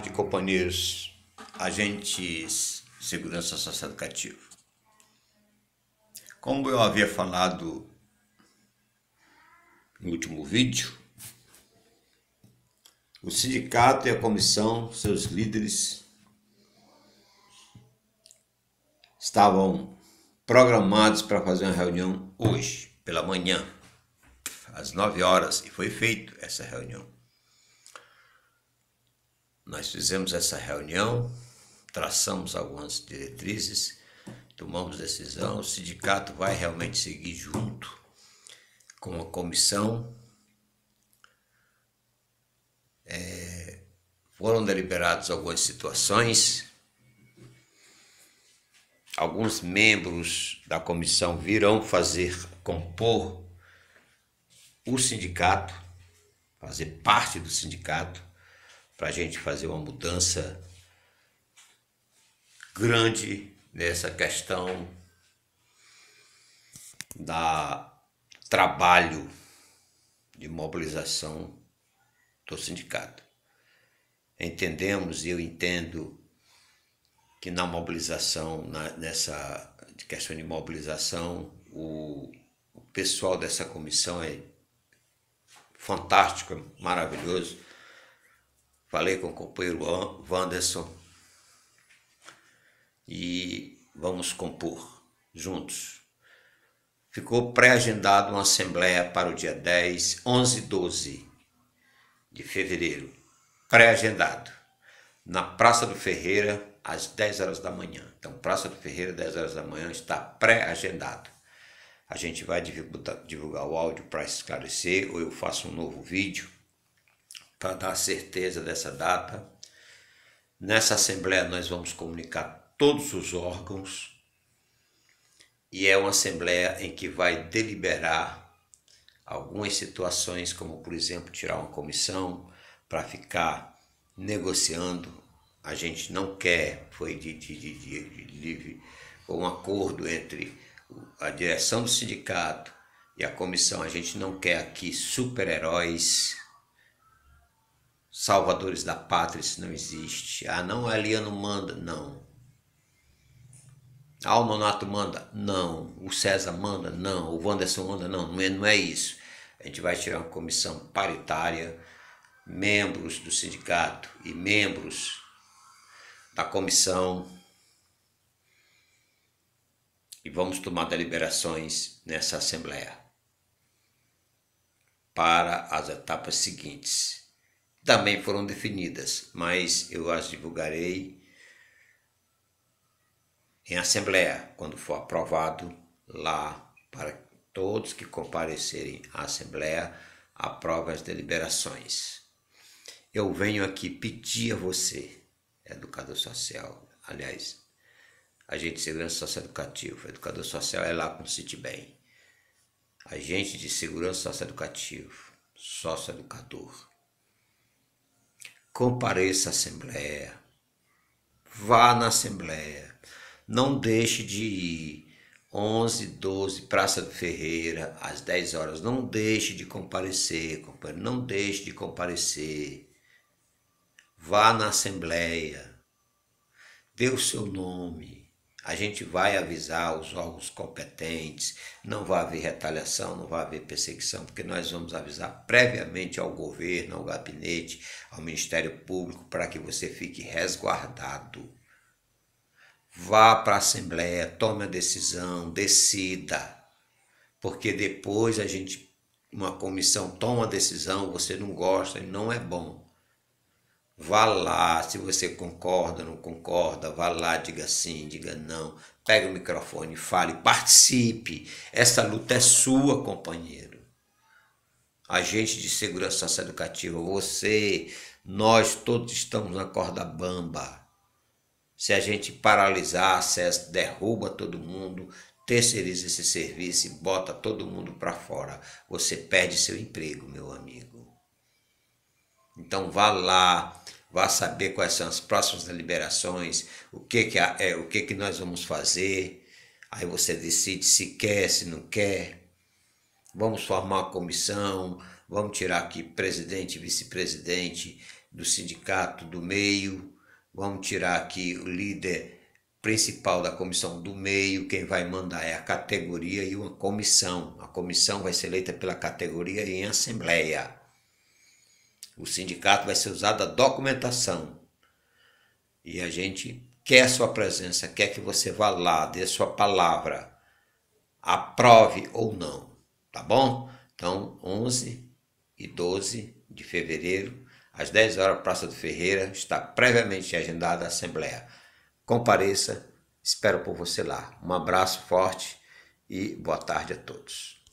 de companheiros, agentes de segurança social educativa. Como eu havia falado no último vídeo, o sindicato e a comissão, seus líderes, estavam programados para fazer uma reunião hoje, pela manhã, às 9 horas, e foi feita essa reunião. Nós fizemos essa reunião, traçamos algumas diretrizes, tomamos decisão, o sindicato vai realmente seguir junto com a comissão. É, foram deliberadas algumas situações. Alguns membros da comissão virão fazer, compor o sindicato, fazer parte do sindicato para a gente fazer uma mudança grande nessa questão da trabalho de mobilização do sindicato. Entendemos, e eu entendo que na mobilização, na, nessa questão de mobilização, o, o pessoal dessa comissão é fantástico, é maravilhoso. Falei com o companheiro Wanderson e vamos compor juntos. Ficou pré-agendado uma assembleia para o dia 10, 11 e 12 de fevereiro. Pré-agendado. Na Praça do Ferreira, às 10 horas da manhã. Então, Praça do Ferreira, 10 horas da manhã, está pré-agendado. A gente vai divulgar, o áudio para esclarecer, ou eu faço um novo vídeo para dar certeza dessa data. Nessa assembleia nós vamos comunicar todos os órgãos e é uma assembleia em que vai deliberar algumas situações, como por exemplo tirar uma comissão para ficar negociando. A gente não quer, foi de, de, de, de, livre, um acordo entre a direção do sindicato e a comissão. A gente não quer aqui super-heróis salvadores da pátria, isso não existe. Ah, não, Eliano manda. Não. Ah, o Nonato manda? Não. O César manda? Não. O Wanderson manda? Não. Não é, não é isso. A gente vai tirar uma comissão paritária, membros do sindicato e membros da comissão e vamos tomar deliberações nessa Assembleia para as etapas seguintes também foram definidas, mas eu as divulgarei em assembleia, quando for aprovado lá, para todos que comparecerem à assembleia aprovem as deliberações. Eu venho aqui pedir a você, educador social, aliás, agente de segurança socioeducativa, educador social é lá com o Citibem, agente de segurança socioeducativa, socioeducador. educador compareça à Assembleia, vá na Assembleia, não deixe de ir. 11, 12, Praça do Ferreira, às 10 horas. Não deixe de comparecer, companheiro, não deixe de comparecer. Vá na Assembleia, dê o seu nome a gente vai avisar os órgãos competentes, não vai haver retaliação, não vai haver perseguição, porque nós vamos avisar previamente ao governo, ao gabinete, ao Ministério Público, para que você fique resguardado. Vá para a Assembleia, tome a decisão, decida, porque depois a gente, uma comissão toma a decisão, você não gosta e não é bom. Vá lá, se você concorda ou não concorda, vá lá, diga sim, diga não. Pega o microfone, fale, participe. Essa luta é sua, companheiro. Agente de segurança educativa, você, nós todos estamos na corda bamba. Se a gente paralisar acesso, derruba todo mundo, terceiriza esse serviço e bota todo mundo para fora, você perde seu emprego, meu amigo. Então vá lá, vá saber quais são as próximas deliberações, o que que, é, o que, que nós vamos fazer. Aí você decide se quer, se não quer. Vamos formar uma comissão, vamos tirar aqui presidente, vice-presidente do sindicato do meio, vamos tirar aqui o líder principal da comissão do meio, quem vai mandar é a categoria e uma comissão. A comissão vai ser eleita pela categoria em assembleia. O sindicato vai ser usado a documentação. E a gente quer sua presença, quer que você vá lá, dê sua palavra, aprove ou não, tá bom? Então, 11 e 12 de fevereiro, às 10 horas, Praça do Ferreira, está previamente agendada a Assembleia. Compareça, espero por você lá. Um abraço forte e boa tarde a todos.